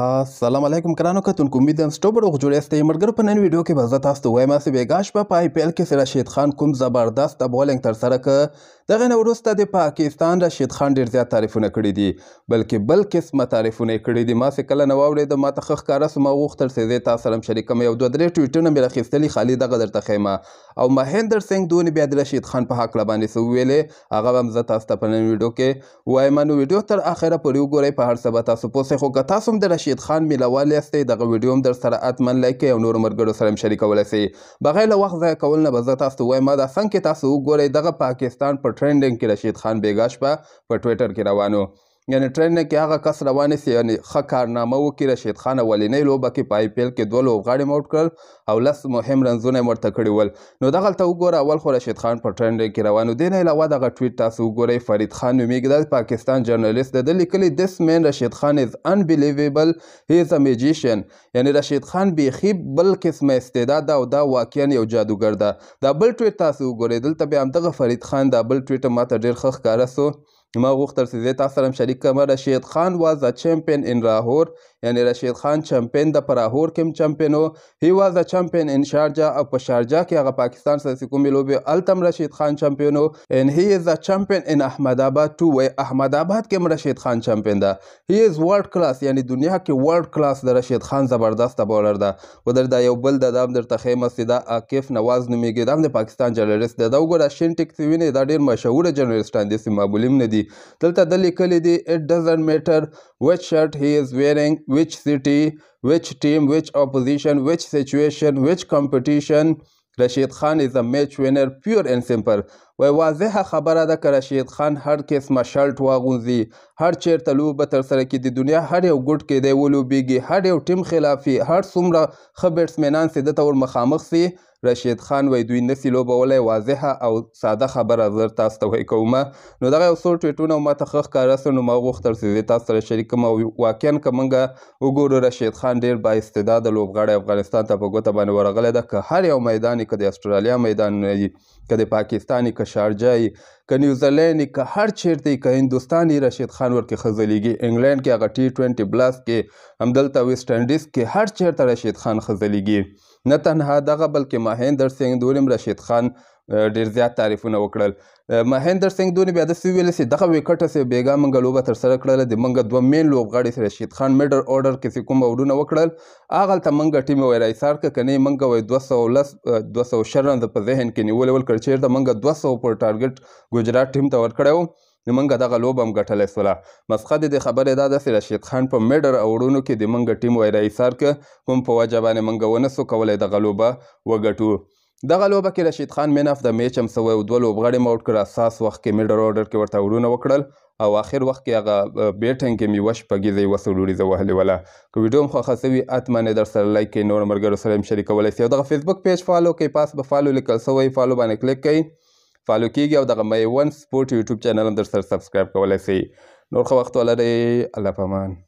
السلام علیکم ګرانو کتونکو امید هم ستاسو ډېر جوړیسته مرګر په نن ویډیو کې به زه تاسو ته وایم چې ویګاش په پای پی ایل کې سره شهید خان کوم زبردست بولینګ تر سره ک دغه نه وروسته د پاکستان رشید خان ډېر زیات تعریفونه کړي دي بلکې بل قسمه تعریفونه یې کړي دي ما چې کله نه واورېدم ما ته ښه ښکاره سوم او وغوښتل چې زه یې تاسو سره هم شریکم یو دوه درې ټویټونه مې راخیستلي خالي دغه درته ښیمه او مهندر سنګ دونې بیا د رشید خان په هکله باندې څه وویلې هغه به هم زه تاسو ته په نن ویډیو کې وایم نو ویډیو تر آخره پورې وګورئ په هر څه به تاسو پوه خو که تاسو هم د رشید خان میلوال یاستئ دغه ویډیو هم در سره اتمن لایک او نور ملګرو سره هم شریکولی سئ بغیر له وخت ضایع کول نه به زه تاسو وایم دا څنګه تاسو وګورئ دغه پاکستان په ټرینډینګ کې رشید خان بیګا شپه په ټویټر کې روانو یعنی ټرین کې هغه کس روانې سي یعنی ښه کارنامه وکړي رشید خان اولنۍ لوبه کې په آی پی ایل کې دوه لوبغاړي موټ کړل او لس مهم رنزونه یې ورته کړي ول نو دغلته وګوره اول خو رشید خان په ټرین کې روان و دې نه علاوه دغه ټویټ تاسو وګورئ فرید خان نومیږي د پاکستان جرنالست د ده لیکلي دس مین رشید خان از انبلیویبل هی از ا میجیشن یعنی رشید خان بیخي بل قسمه استعداد ده او دا واقعا یو جادوګر ده دا بل ټویټ تاسو وګورئ دلته بیا همدغه فرید خان دا بل ټویټ ماته ډېر ښه ښکاره سو ما غوښتل چې زه تاسو سره شریک کړم رشید خان واز ا چمپیون ان راهور یعنی رشید خان چمپیون د پراهور کې چمپیون هی واز ا چمپیون ان شارجا او په شارجا کې هغه پاکستان سره کومې لوبې التم رشید خان چمپیون ان هی از ا چمپیون ان احمد آباد ټو وای احمد آباد کې رشید خان چمپیون ده هی از ورلد کلاس یعنی دنیا کې ورلد کلاس د رشید خان زبردست بولر ده ودر دا یو بل د دام درته خیمه سیدا عاکف نواز نومیږي د پاکستان جرنالست ده دا وګوره شین ټیک ویني دا ډیر مشهور جرنالستان دي سیمه بولیم نه دي it doesn't matter which shirt he is wearing which city which team which opposition which situation which competition Rashid Khan is a match winner pure and simple و واضحه خبره ده که رشید خان هر قسمه شرټ واغونځي هر چیرته لوبه ترسره کړي د دنیا هر یو ګوټ کې دی ولوبیږي هر یو ټیم خلافي هر څومره ښه بیټسمینان سي دته ور مخامخ سي رشید خان وای دوی نسی لوبولی واضحه او ساده خبره زر تاسو ته وای کومه نو دغه یو څو ټویټونه ما ته ښه ښکاره سو نو ما غوښتل چې تاسو سره شریک کړم او واقعیا که موږ وګورو رشید خان ډیر با استعداده لوبغاړی افغانستان ته په ګوته باندې ورغلی ده که هر یو میدان یې که د استرالیا میدان که د پاکستان که شارجای که نیوزیلند که هر چیرته که هندستان رشید خان ورکې خزلیږي انګلند کې هغه ټي 20 بلاس کې همدلته ویسټ انډیز کې هر چیرته رشید خان خزلیږي نه تنها دغه بلکې مهیندر سنگ دولم رشید خان ډیر زیات تعریفونه وکړل مهندر سنگ دونی بیا د سویل سي دغه وکټه سي بیګا منګ لوبه تر سره کړل د منګ دوه مین لوبغاړي سره رشید خان میډر اورډر کې کوم اورونه وکړل اغه ته منګ ټیم وایي سار ک کني منګ وای 210 200 شرن په ذهن کې نیول ول کړچیر د منګ 200 پر ټارګټ ګجرات ټیم ته ور کړو منګه دغه لوب هم ګټلې سوله مسخد د خبرې دا د رشید خان په میډر اوړونو کې د منګه ټیم وایي سار ک کوم په وجه باندې منګه ونه سو کولای دغه لوبه وګټو دغه لوبه کې رشید خان مین اف د میچ هم سوی او دوه لوبغاړي مو اوټ کړ اساس وخت کې میډر اورډر کې ورته وړونه وکړل او اخر وخت کې هغه بیټنګ کې می وش پګې دی وسولوري زه وهلې ولا که ویډیو مخه خاصوي اتمنه در سره لایک کړئ نور مرګرو سره هم شریکولای شئ او دغه فیسبوک پیج فالو کړئ پاس به فالو لیکل سوی فالو باندې کلیک کړئ فالو کیږي او دغه مې ون سپورت یوټیوب چینل هم در سره سبسکرایب کولای شئ نور خو وخت ولرئ الله پامان